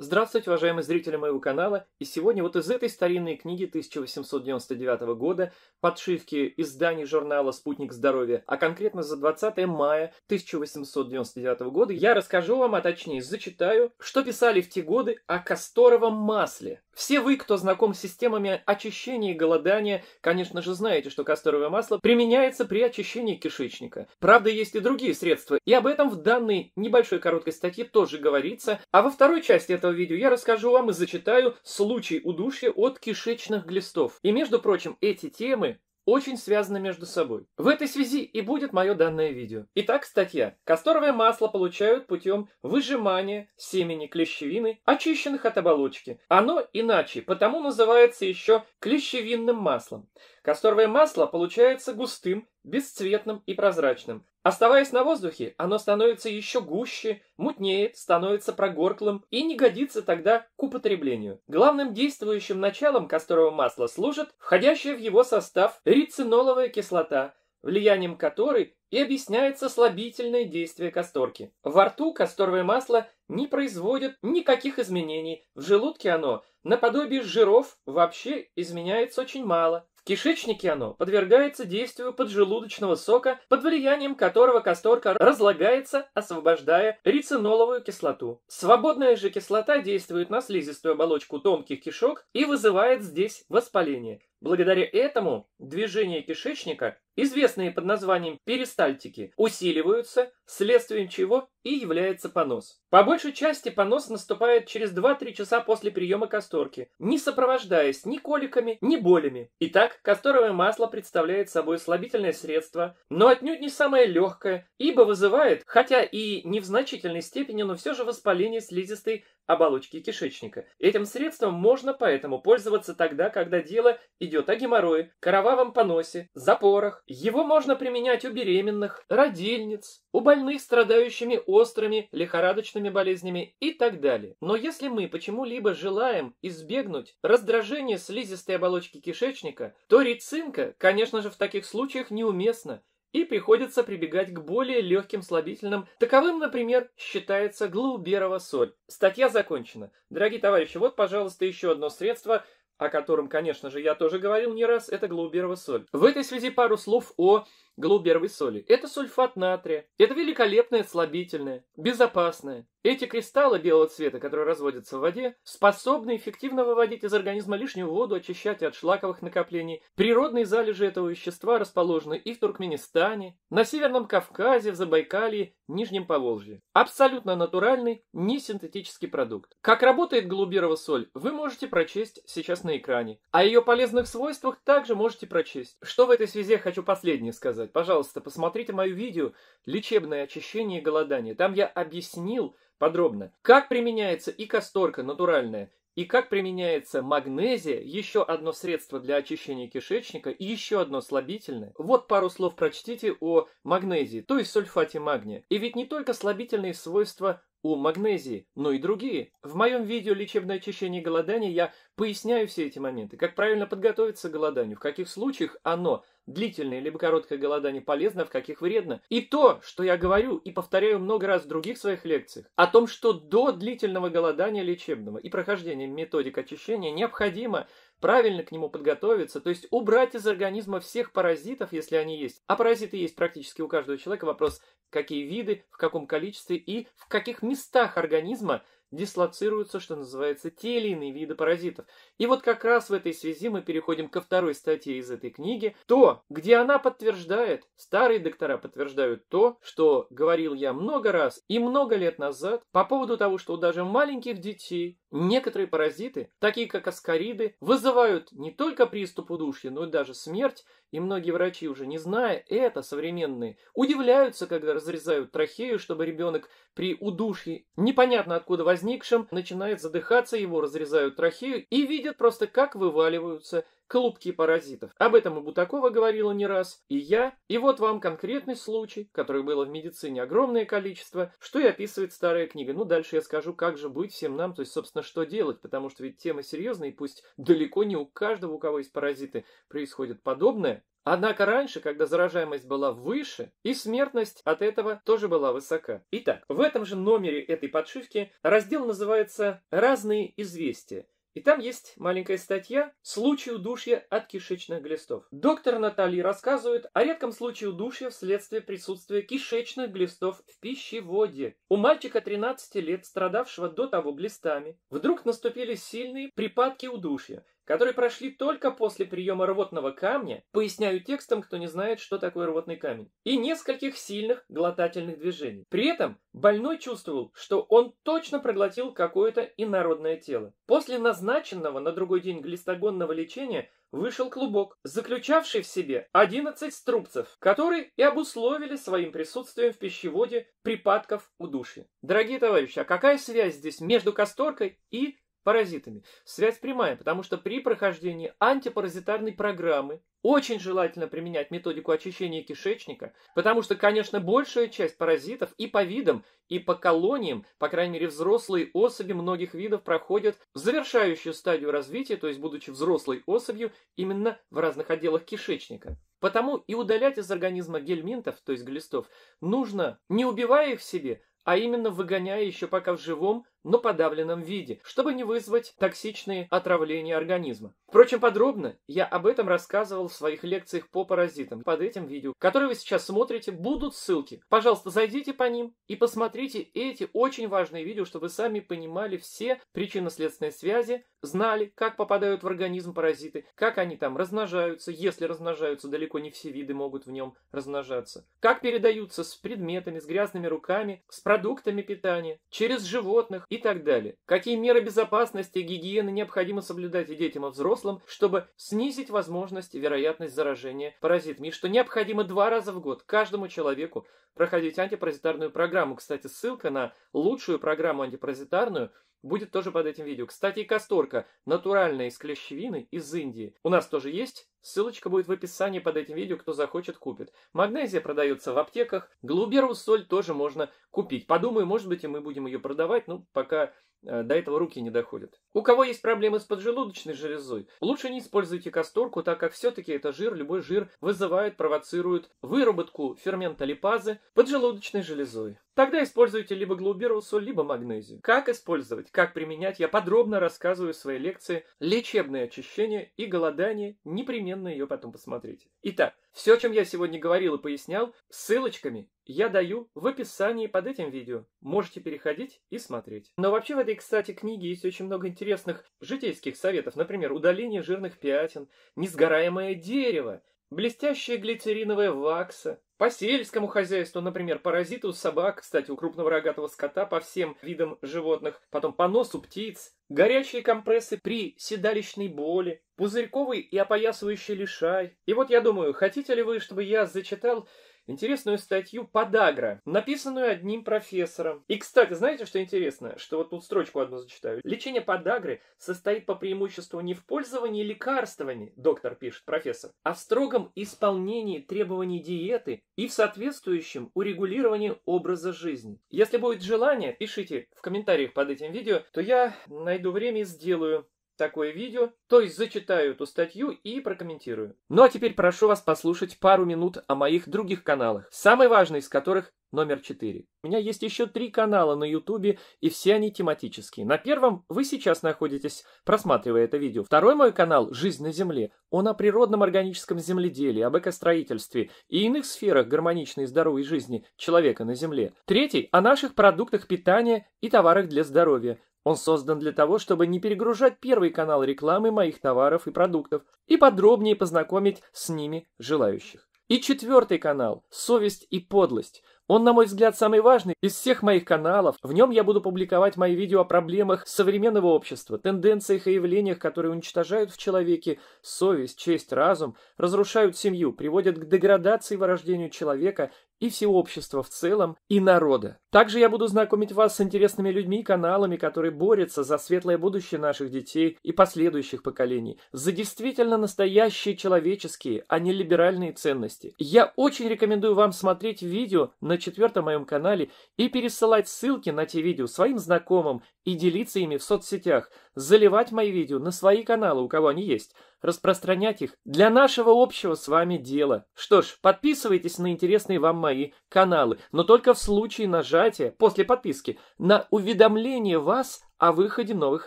Здравствуйте, уважаемые зрители моего канала! И сегодня вот из этой старинной книги 1899 года подшивки изданий журнала «Спутник здоровья», а конкретно за 20 мая 1899 года я расскажу вам, а точнее зачитаю, что писали в те годы о касторовом масле. Все вы, кто знаком с системами очищения и голодания, конечно же знаете, что касторовое масло применяется при очищении кишечника. Правда, есть и другие средства, и об этом в данной небольшой короткой статье тоже говорится, а во второй части этого этого видео я расскажу вам и зачитаю случай удушья от кишечных глистов. И, между прочим, эти темы очень связаны между собой. В этой связи и будет мое данное видео. Итак, статья. Касторовое масло получают путем выжимания семени клещевины, очищенных от оболочки. Оно иначе, потому называется еще клещевинным маслом. Касторовое масло получается густым, бесцветным и прозрачным. Оставаясь на воздухе, оно становится еще гуще, мутнеет, становится прогорклым и не годится тогда к употреблению. Главным действующим началом касторового масла служит входящая в его состав рициноловая кислота, влиянием которой и объясняется слабительное действие касторки. Во рту касторовое масло не производит никаких изменений, в желудке оно наподобие жиров вообще изменяется очень мало кишечнике оно подвергается действию поджелудочного сока, под влиянием которого касторка разлагается, освобождая рициноловую кислоту. Свободная же кислота действует на слизистую оболочку тонких кишок и вызывает здесь воспаление. Благодаря этому движение кишечника известные под названием перистальтики, усиливаются, следствием чего и является понос. По большей части понос наступает через 2-3 часа после приема касторки, не сопровождаясь ни коликами, ни болями. Итак, касторовое масло представляет собой слабительное средство, но отнюдь не самое легкое, ибо вызывает, хотя и не в значительной степени, но все же воспаление слизистой оболочки кишечника. Этим средством можно поэтому пользоваться тогда, когда дело идет о геморрое, кровавом поносе, запорах, его можно применять у беременных, родильниц, у больных, страдающими острыми лихорадочными болезнями и так далее. Но если мы почему-либо желаем избегнуть раздражения слизистой оболочки кишечника, то рецинка, конечно же, в таких случаях неуместна и приходится прибегать к более легким слабительным. Таковым, например, считается глуберова соль. Статья закончена. Дорогие товарищи, вот, пожалуйста, еще одно средство – о котором, конечно же, я тоже говорил не раз, это Глауберова соль. В этой связи пару слов о голуберовой соли. Это сульфат натрия. Это великолепное слабительное, безопасное. Эти кристаллы белого цвета, которые разводятся в воде, способны эффективно выводить из организма лишнюю воду, очищать от шлаковых накоплений. Природные залежи этого вещества расположены и в Туркменистане, на Северном Кавказе, в Забайкалье, Нижнем Поволжье. Абсолютно натуральный, не синтетический продукт. Как работает голубирова соль, вы можете прочесть сейчас на экране. О ее полезных свойствах также можете прочесть. Что в этой связи хочу последнее сказать сказать, пожалуйста, посмотрите мое видео «Лечебное очищение и голодание». Там я объяснил подробно, как применяется и касторка натуральная, и как применяется магнезия, еще одно средство для очищения кишечника и еще одно слабительное. Вот пару слов прочтите о магнезии, то есть сульфате магния. И ведь не только слабительные свойства у магнезии, ну и другие. В моем видео «Лечебное очищение и голодание я поясняю все эти моменты, как правильно подготовиться к голоданию, в каких случаях оно, длительное либо короткое голодание, полезно, а в каких вредно. И то, что я говорю и повторяю много раз в других своих лекциях, о том, что до длительного голодания лечебного и прохождения методик очищения необходимо правильно к нему подготовиться, то есть убрать из организма всех паразитов, если они есть. А паразиты есть практически у каждого человека, вопрос какие виды, в каком количестве и в каких местах организма дислоцируются, что называется, те или иные виды паразитов. И вот как раз в этой связи мы переходим ко второй статье из этой книги, то, где она подтверждает, старые доктора подтверждают то, что говорил я много раз и много лет назад по поводу того, что даже маленьких детей некоторые паразиты, такие как аскариды, вызывают не только приступ удушья, но и даже смерть, и многие врачи уже не зная это, современные, удивляются, когда разрезают трахею, чтобы ребенок при удушье непонятно откуда возник возникшем, начинает задыхаться, его разрезают трахею и видят просто, как вываливаются клубки паразитов. Об этом и Бутакова говорила не раз, и я. И вот вам конкретный случай, который было в медицине огромное количество, что и описывает старая книга. Ну, дальше я скажу, как же быть всем нам, то есть, собственно, что делать, потому что ведь тема серьезная, и пусть далеко не у каждого, у кого есть паразиты, происходит подобное, Однако раньше, когда заражаемость была выше, и смертность от этого тоже была высока. Итак, в этом же номере этой подшивки раздел называется «Разные известия». И там есть маленькая статья «Случай удушья от кишечных глистов». Доктор Наталья рассказывает о редком случае удушья вследствие присутствия кишечных глистов в пищеводе. У мальчика 13 лет, страдавшего до того глистами, вдруг наступили сильные припадки удушья – которые прошли только после приема рвотного камня, поясняю текстом, кто не знает, что такое рвотный камень, и нескольких сильных глотательных движений. При этом больной чувствовал, что он точно проглотил какое-то инородное тело. После назначенного на другой день глистогонного лечения вышел клубок, заключавший в себе 11 струбцев, которые и обусловили своим присутствием в пищеводе припадков удушья. Дорогие товарищи, а какая связь здесь между касторкой и паразитами. Связь прямая, потому что при прохождении антипаразитарной программы очень желательно применять методику очищения кишечника, потому что, конечно, большая часть паразитов и по видам, и по колониям, по крайней мере, взрослые особи многих видов проходят завершающую стадию развития, то есть будучи взрослой особью, именно в разных отделах кишечника. Потому и удалять из организма гельминтов, то есть глистов, нужно, не убивая их в себе, а именно выгоняя еще пока в живом но подавленном виде, чтобы не вызвать токсичные отравления организма. Впрочем, подробно я об этом рассказывал в своих лекциях по паразитам. Под этим видео, которое вы сейчас смотрите, будут ссылки. Пожалуйста, зайдите по ним и посмотрите эти очень важные видео, чтобы вы сами понимали все причинно-следственные связи, знали, как попадают в организм паразиты, как они там размножаются, если размножаются, далеко не все виды могут в нем размножаться, как передаются с предметами, с грязными руками, с продуктами питания, через животных, и так далее. Какие меры безопасности и гигиены необходимо соблюдать и детям, и взрослым, чтобы снизить возможность и вероятность заражения паразитами, и что необходимо два раза в год каждому человеку проходить антипаразитарную программу. Кстати, ссылка на лучшую программу антипаразитарную будет тоже под этим видео. Кстати, и касторка натуральная из клещевины из Индии. У нас тоже есть Ссылочка будет в описании под этим видео, кто захочет, купит. Магнезия продается в аптеках, глуберу соль тоже можно купить. Подумаю, может быть, и мы будем ее продавать, но пока э, до этого руки не доходят. У кого есть проблемы с поджелудочной железой, лучше не используйте касторку, так как все-таки это жир, любой жир вызывает, провоцирует выработку фермента липазы поджелудочной железой. Тогда используйте либо глубирусу, либо магнезию. Как использовать, как применять, я подробно рассказываю в своей лекции «Лечебное очищение и голодание неприменительно непременно ее потом посмотрите. Итак, все, о чем я сегодня говорил и пояснял, ссылочками я даю в описании под этим видео. Можете переходить и смотреть. Но вообще в этой, кстати, книге есть очень много интересных житейских советов. Например, удаление жирных пятен, несгораемое дерево, Блестящая глицериновая вакса. По сельскому хозяйству, например, паразиты у собак, кстати, у крупного рогатого скота по всем видам животных, потом по носу птиц, горячие компрессы при седалищной боли, пузырьковый и опоясывающий лишай. И вот я думаю, хотите ли вы, чтобы я зачитал интересную статью «Подагра», написанную одним профессором. И, кстати, знаете, что интересно? Что вот тут строчку одну зачитаю. Лечение подагры состоит по преимуществу не в пользовании лекарствами, доктор пишет, профессор, а в строгом исполнении требований диеты и в соответствующем урегулировании образа жизни. Если будет желание, пишите в комментариях под этим видео, то я найду время и сделаю такое видео, то есть зачитаю эту статью и прокомментирую. Ну а теперь прошу вас послушать пару минут о моих других каналах, самый важный из которых номер 4. У меня есть еще три канала на ютубе, и все они тематические. На первом вы сейчас находитесь, просматривая это видео. Второй мой канал «Жизнь на земле». Он о природном органическом земледелии, об экостроительстве и иных сферах гармоничной и здоровой жизни человека на земле. Третий – о наших продуктах питания и товарах для здоровья. Он создан для того, чтобы не перегружать первый канал рекламы моих товаров и продуктов и подробнее познакомить с ними желающих. И четвертый канал «Совесть и подлость» Он, на мой взгляд, самый важный из всех моих каналов. В нем я буду публиковать мои видео о проблемах современного общества, тенденциях и явлениях, которые уничтожают в человеке совесть, честь, разум, разрушают семью, приводят к деградации и вырождению человека и всего общества в целом, и народа. Также я буду знакомить вас с интересными людьми и каналами, которые борются за светлое будущее наших детей и последующих поколений, за действительно настоящие человеческие, а не либеральные ценности. Я очень рекомендую вам смотреть видео на на четвертом моем канале и пересылать ссылки на те видео своим знакомым и делиться ими в соцсетях, заливать мои видео на свои каналы, у кого они есть, распространять их для нашего общего с вами дела. Что ж, подписывайтесь на интересные вам мои каналы, но только в случае нажатия после подписки на уведомление вас о выходе новых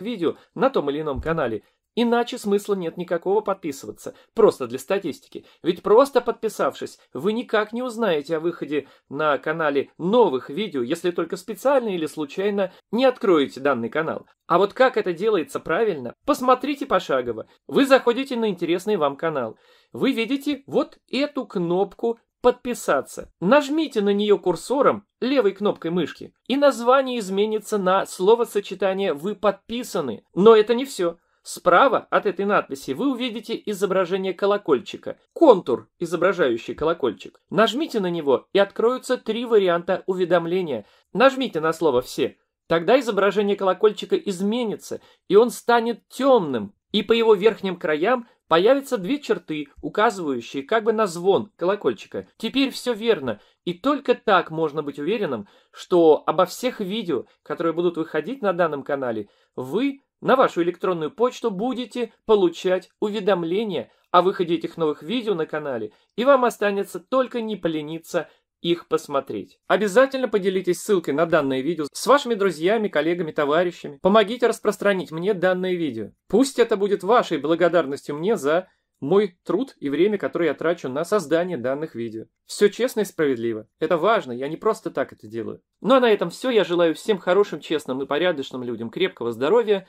видео на том или ином канале. Иначе смысла нет никакого подписываться, просто для статистики. Ведь просто подписавшись, вы никак не узнаете о выходе на канале новых видео, если только специально или случайно не откроете данный канал. А вот как это делается правильно, посмотрите пошагово. Вы заходите на интересный вам канал. Вы видите вот эту кнопку подписаться. Нажмите на нее курсором левой кнопкой мышки, и название изменится на словосочетание «Вы подписаны». Но это не все. Справа от этой надписи вы увидите изображение колокольчика, контур, изображающий колокольчик. Нажмите на него, и откроются три варианта уведомления. Нажмите на слово «все». Тогда изображение колокольчика изменится, и он станет темным, и по его верхним краям появятся две черты, указывающие как бы на звон колокольчика. Теперь все верно, и только так можно быть уверенным, что обо всех видео, которые будут выходить на данном канале, вы на вашу электронную почту будете получать уведомления о выходе этих новых видео на канале, и вам останется только не полениться их посмотреть. Обязательно поделитесь ссылкой на данное видео с вашими друзьями, коллегами, товарищами. Помогите распространить мне данное видео. Пусть это будет вашей благодарностью мне за мой труд и время, которое я трачу на создание данных видео. Все честно и справедливо. Это важно, я не просто так это делаю. Ну а на этом все. Я желаю всем хорошим, честным и порядочным людям крепкого здоровья,